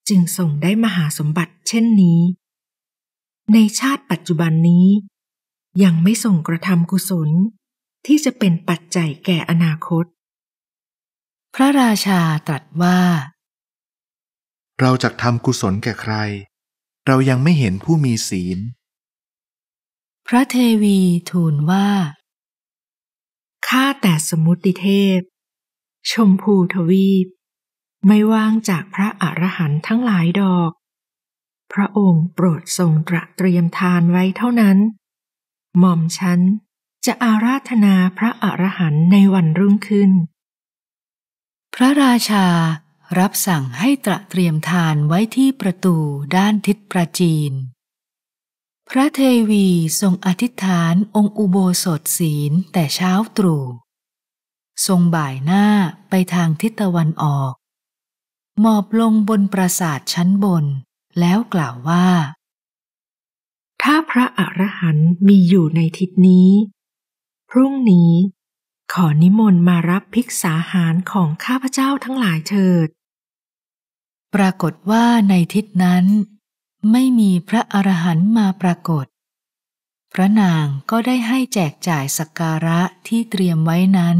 จึงทรงได้มหาสมบัติเช่นนี้ ในชาติปัจจุบันนี้ยังไม่ส่งกระทำกุศลที่จะเป็นปัจจัยแก่อนาคต พระราชาตรัสว่า เราจะทำกุศลแก่ใคร เรายังไม่เห็นผู้มีศีล พระเทวีทูลว่า ข้าแต่สมุติเทพ ชมพูทวีป ไม่ว่างจากพระอรหันต์ทั้งหลายดอก พระองค์โปรดทรงตระเตรียมทานไว้เท่านั้นหม่อมฉัน จะอาราธนาพระอรหันต์ในวันรุ่งขึ้น พระราชารับสั่งให้ตระเตรียมทานไว้ที่ประตูด้านทิศประจีน พระเทวีทรงอธิษฐานองค์อุโบสถศีลแต่เช้าตรู่ ทรงบ่ายหน้าไปทางทิศตะวันออก หมอบลงบนปราสาทชั้นบนแล้วกล่าวว่าถ้าพระอรหันต์มีอยู่ในทิศนี้ พรุ่งนี้ขอนิมนต์มารับภิกษาหารของข้าพเจ้าทั้งหลายเถิด ปรากฏว่าในทิศนั้น ไม่มีพระอรหันต์มาปรากฏ พระนางก็ได้ให้แจกจ่ายสักการะที่เตรียมไว้นั้น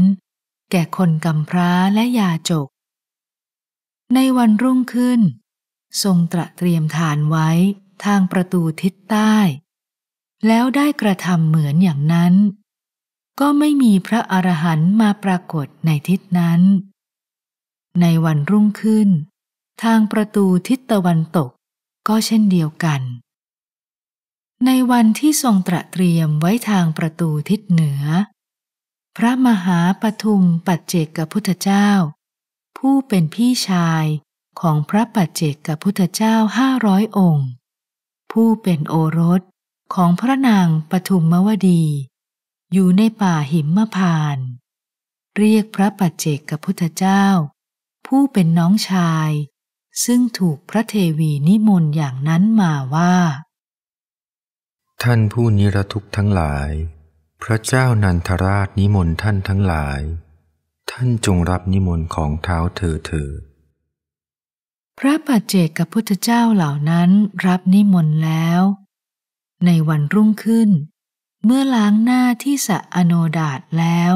แก่คนกำพร้าและยาจก ในวันรุ่งขึ้น ทรงตระเตรียมฐานไว้ทางประตูทิศใต้ แล้วได้กระทำเหมือนอย่างนั้น ก็ไม่มีพระอรหันต์มาปรากฏในทิศนั้น ในวันรุ่งขึ้น ทางประตูทิศตะวันตกก็เช่นเดียวกัน ในวันที่ทรงตระเตรียมไว้ทางประตูทิศเหนือ พระมหาปทุมปัจเจกพุทธเจ้า ผู้เป็นพี่ชายของพระปัจเจกพุทธเจ้าห้าร้อยองค์ผู้เป็นโอรสของพระนางปทุมมวดี อยู่ในป่าหิมพาน เรียกพระปัจเจกพุทธเจ้า ผู้เป็นน้องชาย ซึ่งถูกพระเทวีนิมนต์อย่างนั้นมาว่า ท่านผู้นิรทุกทั้งหลาย พระเจ้านันทราชนิมนต์ท่านทั้งหลาย ท่านจงรับนิมนต์ของเท้าเธอเถอพระปัจเจกกับพุทธเจ้าเหล่านั้นรับนิมนต์แล้ว ในวันรุ่งขึ้น เมื่อล้างหน้าที่สะอโนดาตแล้ว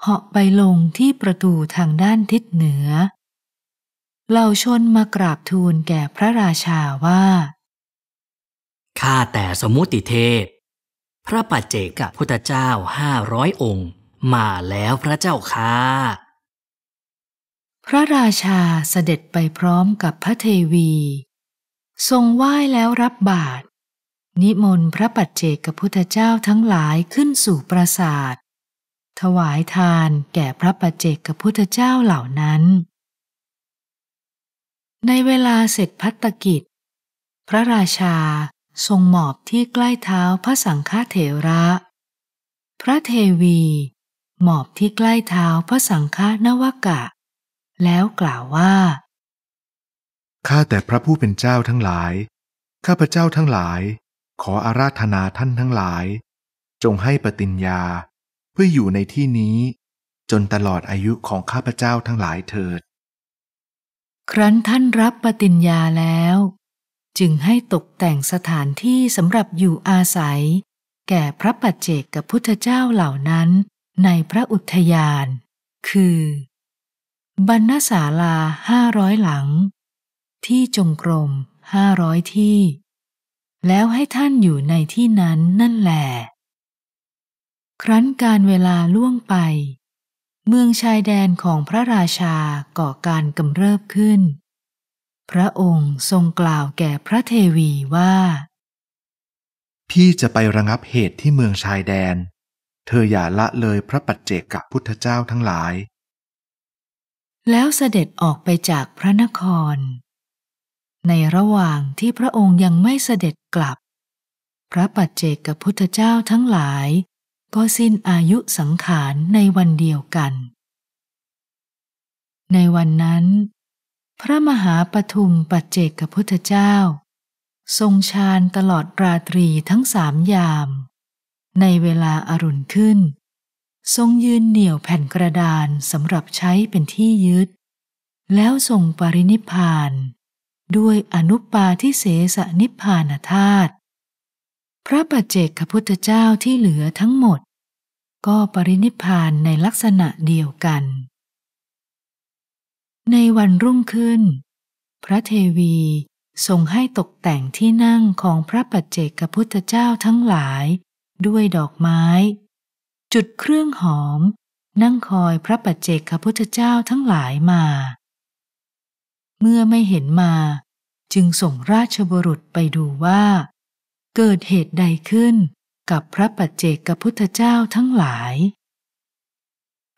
เหาะไปลงที่ประตูทางด้านทิศเหนือเหล่าชนมากราบทูลแก่พระราชาว่า ข้าแต่สมุติเทพ พระปัจเจกับพุทธเจ้าห้าร้อยองค์ มาแล้วพระเจ้าค่ะพระราชาเสด็จไปพร้อมกับพระเทวี ทรงไหว้แล้วรับบาตรนิมนต์พระปัจเจกพุทธเจ้าทั้งหลายขึ้นสู่ปราสาท ถวายทานแก่พระปัจเจกพุทธเจ้าเหล่านั้น ในเวลาเสร็จพัตกิจ พระราชาทรงหมอบที่ใกล้เท้าพระสังฆเถระ พระเทวี หมอบที่ใกล้เท้าพระสังฆนวกะแล้วกล่าวว่า ข้าแต่พระผู้เป็นเจ้าทั้งหลาย ข้าพระเจ้าทั้งหลาย ขออาราธนาท่านทั้งหลาย จงให้ปฏิญญาเพื่ออยู่ในที่นี้ จนตลอดอายุของข้าพระเจ้าทั้งหลายเถิด ครั้นท่านรับปฏิญญาแล้ว จึงให้ตกแต่งสถานที่สำหรับอยู่อาศัย แก่พระปัจเจกกับพุทธเจ้าเหล่านั้น ในพระอุทยาน คือบรรณศาลาห้าร้อยหลัง ที่จงกรมห้าร้อยที่ แล้วให้ท่านอยู่ในที่นั้นนั่นแหละครั้นการเวลาล่วงไป เมืองชายแดนของพระราชาก่อการกำเริบขึ้น พระองค์ทรงกล่าวแก่พระเทวีว่า พี่จะไประงับเหตุที่เมืองชายแดน เธออย่าละเลยพระปัจเจกกับพุทธเจ้าทั้งหลายแล้วเสด็จออกไปจากพระนคร ในระหว่างที่พระองค์ยังไม่เสด็จกลับ พระปัจเจกพุทธเจ้าทั้งหลายก็สิ้นอายุสังขารในวันเดียวกัน ในวันนั้น พระมหาปทุมปัจเจกพุทธเจ้า ทรงฌานตลอดราตรีทั้งสามยาม ในเวลาอารุณขึ้นทรงยืนเหนี่ยวแผ่นกระดานสำหรับใช้เป็นที่ยึด แล้วทรงปรินิพาน ด้วยอนุปาทิเสสนิพานธาตุพระปัจเจกพุทธเจ้าที่เหลือทั้งหมด ก็ปรินิพานในลักษณะเดียวกัน ในวันรุ่งขึ้น พระเทวีทรงให้ตกแต่งที่นั่งของพระปัจเจกพุทธเจ้าทั้งหลายด้วยดอกไม้จุดเครื่องหอมนั่งคอยพระปัจเจกพุทธเจ้าทั้งหลายมา เมื่อไม่เห็นมาจึงส่งราชบุรุษไปดูว่า เกิดเหตุใดขึ้นกับพระปัจเจกพุทธเจ้าทั้งหลาย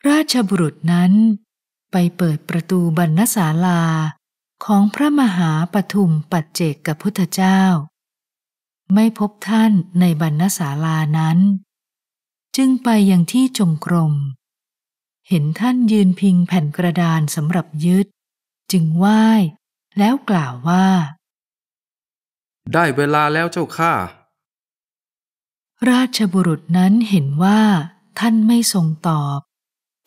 ราชบุรุษนั้นไปเปิดประตูบรรณศาลาของพระมหาปทุมปัจเจกพุทธเจ้า ไม่พบท่านในบรรณศาลานั้นจึงไปยังที่จงกรม เห็นท่านยืนพิงแผ่นกระดานสำหรับยึด จึงไหว้แล้วกล่าวว่า ได้เวลาแล้วเจ้าข้าราชบุรุษนั้นเห็นว่า ท่านไม่ทรงตอบ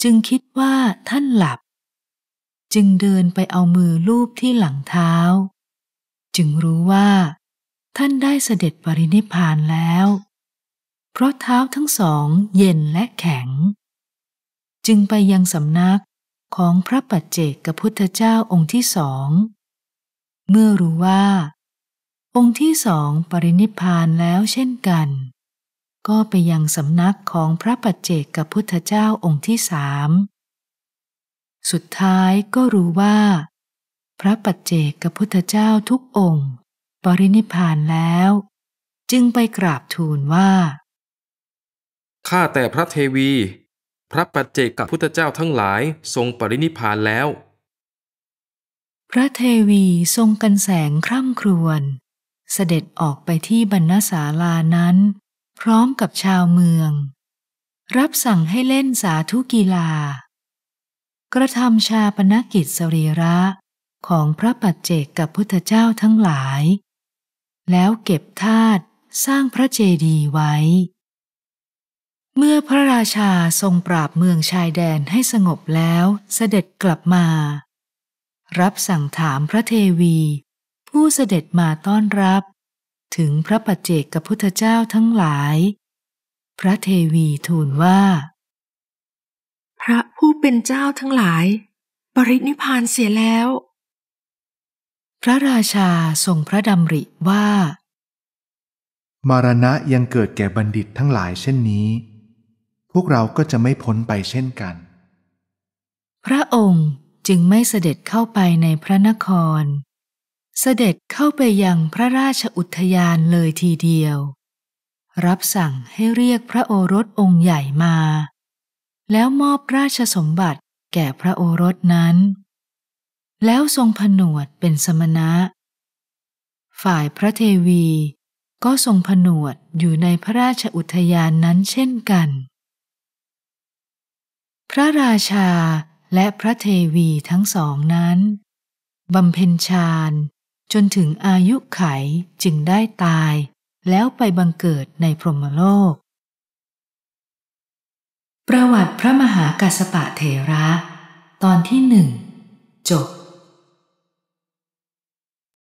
จึงคิดว่าท่านหลับ จึงเดินไปเอามือลูบที่หลังเท้า จึงรู้ว่า ท่านได้เสด็จปรินิพานแล้วเพราะเท้าทั้งสองเย็นและแข็ง จึงไปยังสำนักของพระปัจเจกพุทธเจ้าองค์ที่สองเมื่อรู้ว่า องค์ที่สองปรินิพานแล้วเช่นกัน ก็ไปยังสำนักของพระปัจเจกพุทธเจ้าองค์ที่สามสุดท้ายก็รู้ว่า พระปัจเจกพุทธเจ้าทุกองค์ ปรินิพานแล้ว จึงไปกราบทูลว่าข้าแต่พระเทวีพระปัจเจกกับพุทธเจ้าทั้งหลายทรงปรินิพานแล้ว พระเทวีทรงกันแสงคร่ำครวญเสด็จออกไปที่บรรณศาลา นั้น พร้อมกับชาวเมือง รับสั่งให้เล่นสาธุกีฬา กระทำชาปนกิจสรีระของพระปัจเจกกับพุทธเจ้าทั้งหลาย แล้วเก็บธาตุสร้างพระเจดีย์ไว้เมื่อพระราชาทรงปราบ เมืองชายแดนให้สงบแล้ว เสด็จกลับมา รับสั่งถามพระเทวี ผู้เสด็จมาต้อนรับ ถึงพระปัจเจกกับพุทธเจ้าทั้งหลาย พระเทวีทูลว่า พระผู้เป็นเจ้าทั้งหลาย ปรินิพานเสียแล้ว พระราชาทรงพระดำริว่า มารณะยังเกิดแก่บัณฑิตทั้งหลายเช่นนี้พวกเราก็จะไม่พ้นไปเช่นกัน พระองค์จึงไม่เสด็จเข้าไปในพระนคร เสด็จเข้าไปยังพระราชอุทยานเลยทีเดียว รับสั่งให้เรียกพระโอรสองค์ใหญ่มา แล้วมอบราชสมบัติแก่พระโอรสนั้น แล้วทรงผนวดเป็นสมณะ ฝ่ายพระเทวีก็ทรงผนวดอยู่ในพระราชอุทยานนั้นเช่นกันพระราชาและพระเทวีทั้งสองนั้น บำเพ็ญฌานจนถึงอายุไขจึงได้ตาย แล้วไปบังเกิดในพรหมโลก ประวัติพระมหากัสปะเทระ ตอนที่หนึ่งจบ